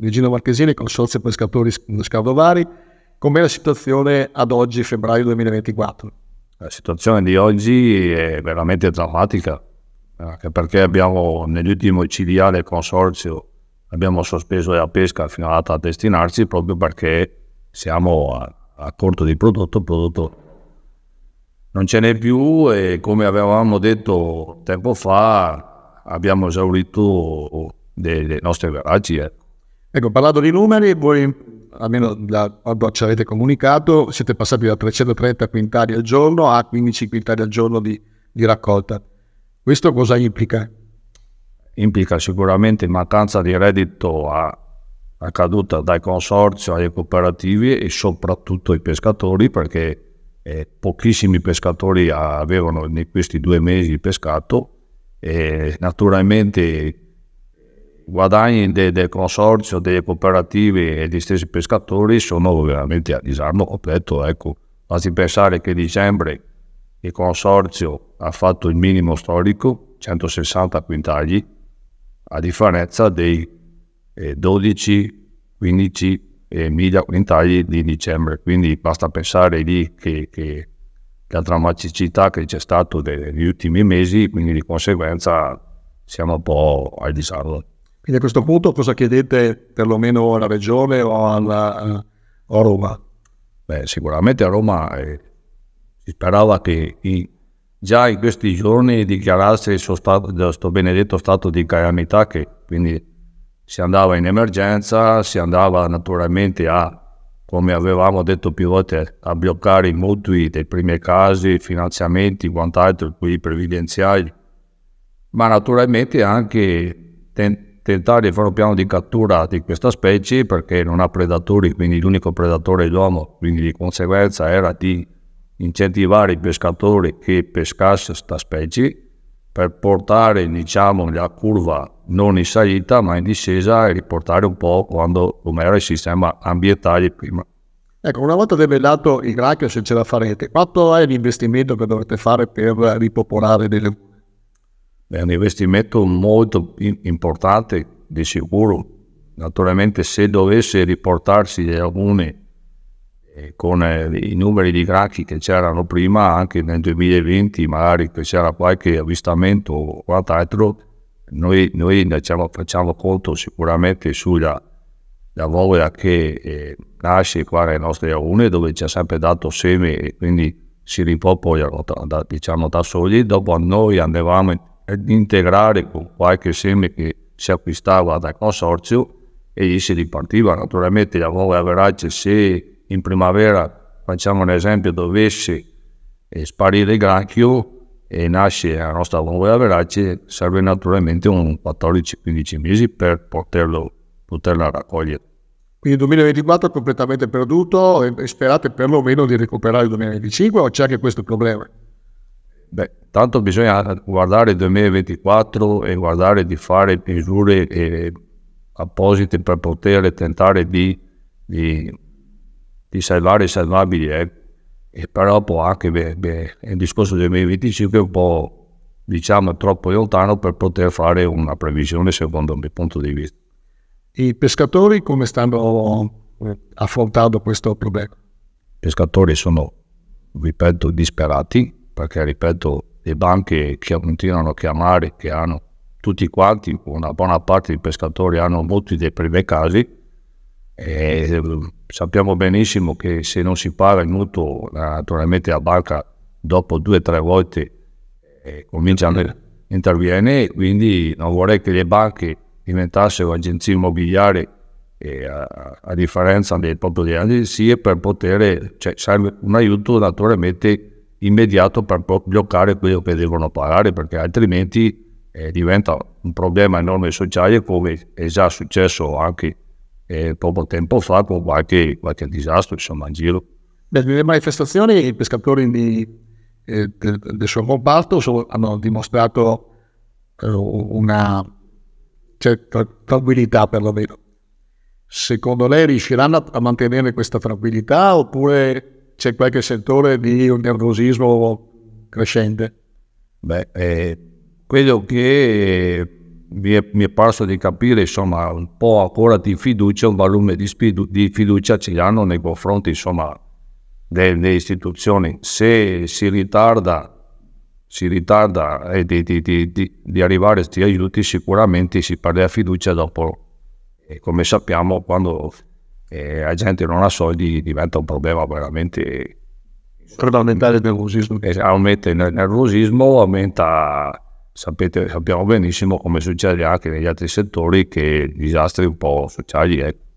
Regina Marchesini, Consorzio Pescatori scaldovari. Com'è la situazione ad oggi, febbraio 2024? La situazione di oggi è veramente drammatica, anche perché abbiamo nell'ultimo ciliale Consorzio abbiamo sospeso la pesca fino alla data da destinarci proprio perché siamo a, a corto di prodotto, prodotto non ce n'è più e come avevamo detto tempo fa abbiamo esaurito le nostre nostri Eh. Ecco, parlando di numeri, voi almeno da quando ci avete comunicato siete passati da 330 quintali al giorno a 15 quintali al giorno di, di raccolta. Questo cosa implica? Implica sicuramente mancanza di reddito a, a caduta dai consorzio alle cooperativi e soprattutto ai pescatori perché eh, pochissimi pescatori avevano in questi due mesi pescato e naturalmente guadagni dei, del consorzio, delle cooperative e degli stessi pescatori sono veramente a disarmo completo. Ecco, basti pensare che a dicembre il consorzio ha fatto il minimo storico, 160 quintali, a differenza dei eh, 12-15 eh, mila quintagli di dicembre. Quindi basta pensare lì che, che la drammaticità che c'è stata negli ultimi mesi, quindi di conseguenza siamo un po' al disarmo. Quindi a questo punto cosa chiedete perlomeno alla regione o, alla, o eh, a Roma? Beh, sicuramente a Roma eh, si sperava che i, già in questi giorni dichiarasse questo benedetto stato di calamità che quindi si andava in emergenza, si andava naturalmente a, come avevamo detto più volte, a bloccare i mutui dei primi casi, finanziamenti, quant'altro, qui previdenziali, ma naturalmente anche tentare tentare di fare un piano di cattura di questa specie perché non ha predatori, quindi l'unico predatore è l'uomo, quindi di conseguenza era di incentivare i pescatori che pescassero questa specie per portare diciamo, la curva non in salita ma in discesa e riportare un po' quando come era il sistema ambientale prima. Ecco, una volta rivelato il granchio se ce la farete, quanto è l'investimento che dovrete fare per ripopolare delle è un investimento molto importante, di sicuro. Naturalmente se dovesse riportarsi alcune eh, con eh, i numeri di gracchi che c'erano prima, anche nel 2020 magari che c'era qualche avvistamento o quant'altro, noi, noi diciamo, facciamo conto sicuramente sulla voglia che eh, nasce qua nelle nostre aune dove ci ha sempre dato seme e quindi si ripopolano diciamo da soli. Dopo noi andavamo ed integrare con qualche seme che si acquistava dal consorzio e gli si ripartiva. Naturalmente la nuova average se in primavera, facciamo un esempio, dovesse eh, sparire il granchio e nasce la nostra nuova average, serve naturalmente un 14-15 mesi per poterlo, poterla raccogliere. Quindi il 2024 è completamente perduto e eh, sperate perlomeno di recuperare il 2025 o c'è anche questo problema? beh, tanto bisogna guardare il 2024 e guardare di fare misure eh, apposite per poter tentare di, di, di salvare i salvabili. Eh. E però può anche beh, beh, il discorso del 2025 è un po' diciamo troppo lontano per poter fare una previsione secondo il mio punto di vista. I pescatori come stanno eh, affrontando questo problema? I pescatori sono, ripeto, disperati perché ripeto, le banche che continuano a chiamare, che hanno tutti quanti, una buona parte dei pescatori hanno molti dei primi casi, e ehm, sappiamo benissimo che se non si paga il mutuo, naturalmente la banca dopo due o tre volte eh, comincia a interviene, quindi non vorrei che le banche diventassero agenzie immobiliari eh, a, a, differenza del, proprio delle agenzie per poter, cioè serve un aiuto naturalmente immediato per bloccare quello che devono pagare, perché altrimenti eh, diventa un problema enorme sociale come è già successo anche eh, poco tempo fa con qualche, qualche disastro insomma, in giro. Nelle manifestazioni i pescatori di, eh, del, del suo comparto hanno dimostrato eh, una certa tranquillità perlomeno. Secondo lei riusciranno a mantenere questa tranquillità oppure c'è qualche settore di un nervosismo crescente? Beh, eh, quello che mi è, mi è parso di capire, insomma, un po' ancora di fiducia, un volume di, spidu- di fiducia ce l'hanno nei confronti, insomma, delle istituzioni. Se si ritarda, si ritarda eh, di, di, di, di, arrivare a questi aiuti, sicuramente si perde la fiducia dopo. E come sappiamo, quando e la gente non ha soldi diventa un problema veramente... Credo aumentare il nervosismo. Aumenta il nervosismo, aumenta sapete, sappiamo benissimo come succede anche negli altri settori che disastri un po' sociali ecco,